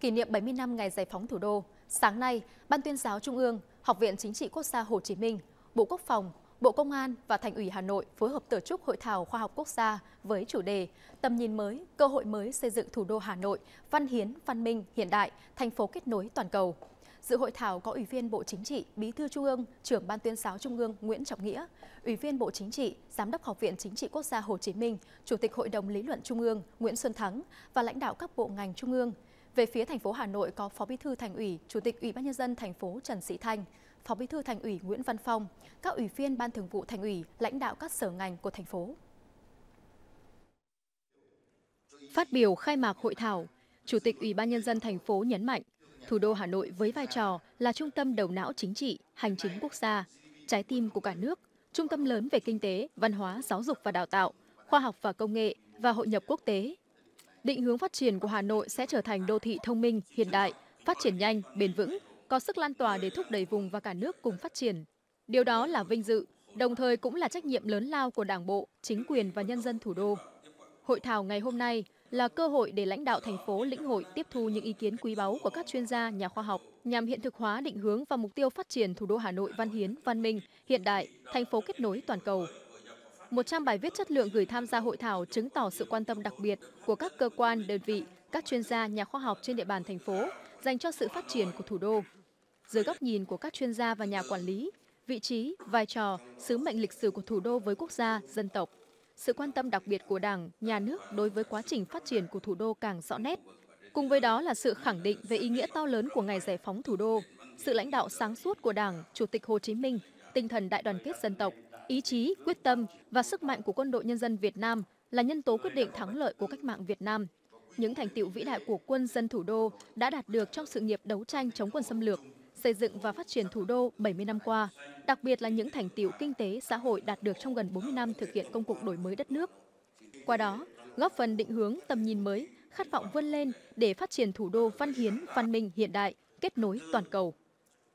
kỷ niệm 70 năm ngày giải phóng thủ đô, sáng nay, Ban tuyên giáo Trung ương, Học viện Chính trị Quốc gia Hồ Chí Minh, Bộ Quốc phòng, Bộ Công an và Thành ủy Hà Nội phối hợp tổ chức hội thảo khoa học quốc gia với chủ đề Tầm nhìn mới, cơ hội mới xây dựng thủ đô Hà Nội, văn hiến, văn minh, hiện đại, thành phố kết nối toàn cầu. Dự hội thảo có Ủy viên Bộ Chính trị, Bí thư Trung ương, trưởng Ban tuyên giáo Trung ương Nguyễn Trọng Nghĩa, Ủy viên Bộ Chính trị, Giám đốc Học viện Chính trị Quốc gia Hồ Chí Minh, Chủ tịch Hội đồng Lý luận Trung ương Nguyễn Xuân Thắng và lãnh đạo các bộ ngành Trung ương, về phía thành phố Hà Nội có Phó Bí thư Thành ủy, Chủ tịch Ủy ban nhân dân thành phố Trần Sĩ Thanh, Phó Bí thư Thành ủy Nguyễn Văn Phong, các ủy viên Ban Thường vụ Thành ủy, lãnh đạo các sở ngành của thành phố. Phát biểu khai mạc hội thảo, Chủ tịch Ủy ban nhân dân thành phố nhấn mạnh, thủ đô Hà Nội với vai trò là trung tâm đầu não chính trị, hành chính quốc gia, trái tim của cả nước, trung tâm lớn về kinh tế, văn hóa, giáo dục và đào tạo, khoa học và công nghệ và hội nhập quốc tế, Định hướng phát triển của Hà Nội sẽ trở thành đô thị thông minh, hiện đại, phát triển nhanh, bền vững, có sức lan tỏa để thúc đẩy vùng và cả nước cùng phát triển. Điều đó là vinh dự, đồng thời cũng là trách nhiệm lớn lao của Đảng bộ, chính quyền và nhân dân thủ đô. Hội thảo ngày hôm nay là cơ hội để lãnh đạo thành phố lĩnh hội tiếp thu những ý kiến quý báu của các chuyên gia, nhà khoa học nhằm hiện thực hóa định hướng và mục tiêu phát triển thủ đô Hà Nội văn hiến, văn minh, hiện đại, thành phố kết nối toàn cầu, 100 bài viết chất lượng gửi tham gia hội thảo chứng tỏ sự quan tâm đặc biệt của các cơ quan, đơn vị, các chuyên gia, nhà khoa học trên địa bàn thành phố dành cho sự phát triển của thủ đô. Dưới góc nhìn của các chuyên gia và nhà quản lý, vị trí, vai trò, sứ mệnh lịch sử của thủ đô với quốc gia, dân tộc, sự quan tâm đặc biệt của Đảng, nhà nước đối với quá trình phát triển của thủ đô càng rõ nét. Cùng với đó là sự khẳng định về ý nghĩa to lớn của ngày giải phóng thủ đô, sự lãnh đạo sáng suốt của Đảng, Chủ tịch Hồ Chí Minh, tinh thần đại đoàn kết dân tộc – Ý chí, quyết tâm và sức mạnh của quân đội nhân dân Việt Nam là nhân tố quyết định thắng lợi của cách mạng Việt Nam. Những thành tiệu vĩ đại của quân dân thủ đô đã đạt được trong sự nghiệp đấu tranh chống quân xâm lược, xây dựng và phát triển thủ đô 70 năm qua, đặc biệt là những thành tiệu kinh tế xã hội đạt được trong gần 40 năm thực hiện công cuộc đổi mới đất nước. Qua đó, góp phần định hướng tầm nhìn mới, khát vọng vươn lên để phát triển thủ đô văn hiến, văn minh hiện đại, kết nối toàn cầu.